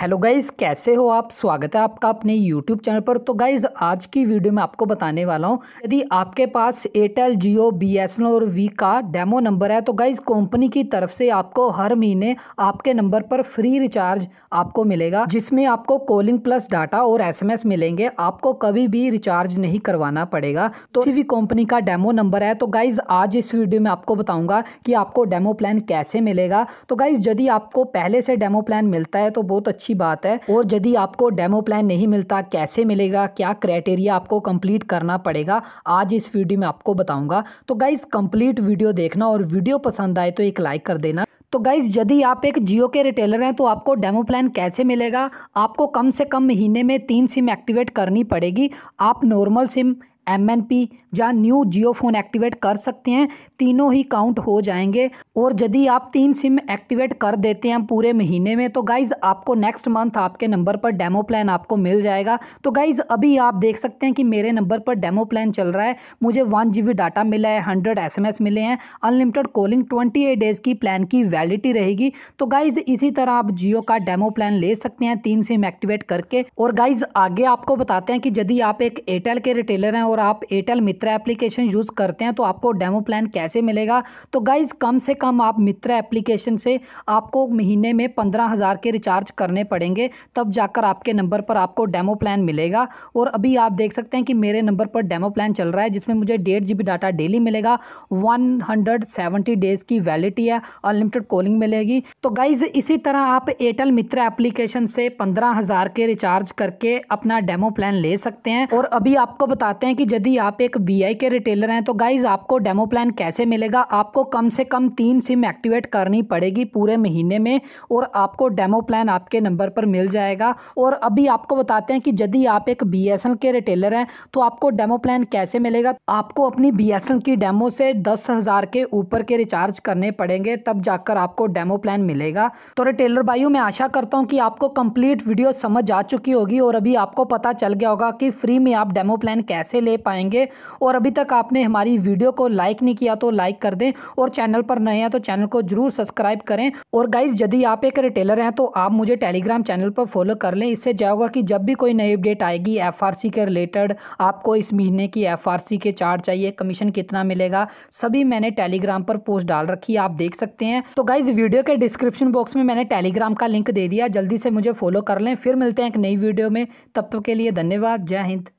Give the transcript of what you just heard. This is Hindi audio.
हेलो गाइज़ कैसे हो आप स्वागत है आपका अपने यूट्यूब चैनल पर तो गाइज़ आज की वीडियो में आपको बताने वाला हूँ यदि आपके पास एयरटेल जियो बी और वी का डेमो नंबर है तो गाइज़ कंपनी की तरफ से आपको हर महीने आपके नंबर पर फ्री रिचार्ज आपको मिलेगा जिसमें आपको कॉलिंग प्लस डाटा और एसएमएस मिलेंगे आपको कभी भी रिचार्ज नहीं करवाना पड़ेगा तो किसी भी कंपनी का डेमो नंबर है तो गाइज़ आज इस वीडियो में आपको बताऊँगा कि आपको डेमो प्लान कैसे मिलेगा तो गाइज़ यदि आपको पहले से डेमो प्लान मिलता है तो बहुत अच्छी बात है और यदि आपको डेमो प्लान नहीं मिलता कैसे मिलेगा क्या क्राइटेरिया आपको कंप्लीट करना पड़ेगा आज इस वीडियो में आपको बताऊंगा तो गाइज कंप्लीट वीडियो देखना और वीडियो पसंद आए तो एक लाइक कर देना तो गाइज यदि आप एक जियो के रिटेलर हैं तो आपको डेमो प्लान कैसे मिलेगा आपको कम से कम महीने में तीन सिम एक्टिवेट करनी पड़ेगी आप normal SIM M N P या न्यू जियो फ़ोन एक्टिवेट कर सकते हैं तीनों ही काउंट हो जाएंगे और यदि आप तीन सिम एक्टिवेट कर देते हैं पूरे महीने में तो गाइज़ आपको नेक्स्ट मंथ आपके नंबर पर डेमो प्लान आपको मिल जाएगा तो गाइज़ अभी आप देख सकते हैं कि मेरे नंबर पर डेमो प्लान चल रहा है मुझे वन जी डाटा मिला है हंड्रेड एस मिले हैं unlimited calling twenty eight days की प्लान की वैलिडिटी रहेगी तो गाइज़ इसी तरह आप जियो का डेमो प्लान ले सकते हैं तीन सिम एक्टिवेट करके और गाइज़ आगे आपको बताते हैं कि यदि आप एक एयरटेल के रिटेलर हैं और और आप एयरटेल मित्र एप्लीकेशन यूज़ करते हैं तो आपको डेमो प्लान कैसे मिलेगा तो गाइज़ कम से कम आप मित्र एप्लीकेशन से आपको महीने में पंद्रह हज़ार के रिचार्ज करने पड़ेंगे तब जाकर आपके नंबर पर आपको डेमो प्लान मिलेगा और अभी आप देख सकते हैं कि मेरे नंबर पर डेमो प्लान चल रहा है जिसमें मुझे डेढ़ जी डाटा डेली मिलेगा वन डेज़ की वैलिटी है अनलिमिटेड कॉलिंग मिलेगी तो गाइज़ इसी तरह आप एयरटेल मित्र एप्लीकेशन से पंद्रह हज़ार के रिचार्ज करके अपना डेमो प्लान ले सकते हैं और अभी आपको बताते हैं कि यदि आप एक वी के रिटेलर हैं तो गाइज़ आपको डेमो प्लान कैसे मिलेगा आपको कम से कम तीन सिम एक्टिवेट करनी पड़ेगी पूरे महीने में और आपको डेमो प्लान आपके नंबर पर मिल जाएगा और अभी आपको बताते हैं कि यदि आप एक बी के रिटेलर हैं तो आपको डेमो प्लान कैसे मिलेगा आपको अपनी बी की डेमो से दस हज़ार के ऊपर के रिचार्ज करने पड़ेंगे तब जाकर आपको डेमो प्लान मिलेगा तो रिटेलर भाइयों मैं आशा करता हूँ कि आपको कंप्लीट वीडियो समझ आ चुकी होगी और अभी आपको पता चल गया होगा कि फ्री में आप डेमो प्लान कैसे ले पाएंगे और अभी तक आपने हमारी वीडियो को लाइक नहीं किया तो लाइक कर दें और चैनल पर नए हैं तो चैनल को जरूर सब्सक्राइब करें और गाइज यदि आप एक रिटेलर हैं तो आप मुझे टेलीग्राम चैनल पर फॉलो कर लें इससे क्या होगा कि जब भी कोई नई अपडेट आएगी एफ के रिलेटेड आपको इस महीने की एफ के चार्ज चाहिए कमीशन कितना मिलेगा सभी मैंने टेलीग्राम पर पोस्ट डाल रखी है आप देख सकते हैं तो गाइज वीडियो के डिस्क्रिप्शन बॉक्स में मैंने टेलीग्राम का लिंक दे दिया जल्दी से मुझे फॉलो कर लें फिर मिलते हैं एक नई वीडियो में तब तक के लिए धन्यवाद जय हिंद